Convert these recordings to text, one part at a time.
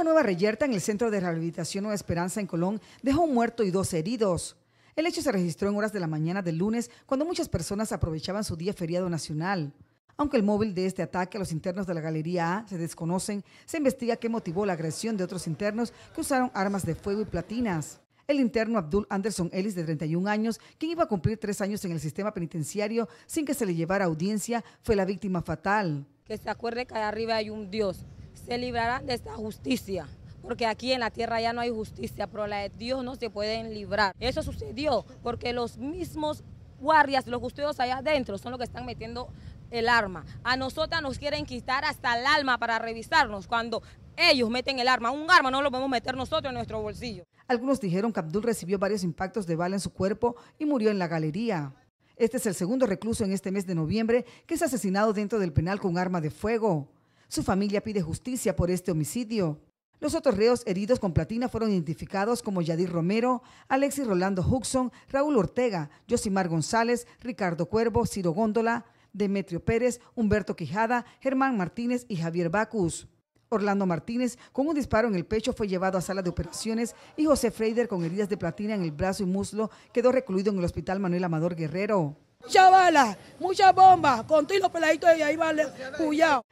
Una nueva reyerta en el Centro de Rehabilitación Nueva Esperanza en Colón dejó un muerto y dos heridos. El hecho se registró en horas de la mañana del lunes, cuando muchas personas aprovechaban su día feriado nacional. Aunque el móvil de este ataque a los internos de la Galería A se desconocen, se investiga qué motivó la agresión de otros internos que usaron armas de fuego y platinas. El interno Abdul Anderson Ellis, de 31 años, quien iba a cumplir tres años en el sistema penitenciario sin que se le llevara audiencia, fue la víctima fatal. Que se acuerde que arriba hay un Dios se librarán de esta justicia porque aquí en la tierra ya no hay justicia, pero la de Dios no se pueden librar. Eso sucedió porque los mismos guardias, los custodios allá adentro son los que están metiendo el arma. A nosotras nos quieren quitar hasta el alma para revisarnos cuando ellos meten el arma. Un arma no lo podemos meter nosotros en nuestro bolsillo. Algunos dijeron que Abdul recibió varios impactos de bala en su cuerpo y murió en la galería. Este es el segundo recluso en este mes de noviembre que es asesinado dentro del penal con arma de fuego. Su familia pide justicia por este homicidio. Los otros reos heridos con platina fueron identificados como Yadir Romero, Alexis Rolando Hudson, Raúl Ortega, Josimar González, Ricardo Cuervo, Ciro Góndola, Demetrio Pérez, Humberto Quijada, Germán Martínez y Javier Bacus. Orlando Martínez, con un disparo en el pecho, fue llevado a sala de operaciones y José Freider, con heridas de platina en el brazo y muslo, quedó recluido en el Hospital Manuel Amador Guerrero. Muchas balas, muchas bombas, con peladito ahí vale,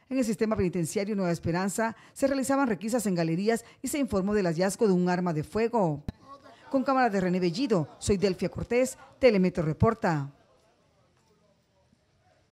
En el sistema penitenciario Nueva Esperanza se realizaban requisas en galerías y se informó del hallazgo de un arma de fuego. Con cámara de René Bellido, soy Delfia Cortés, Telemetro Reporta.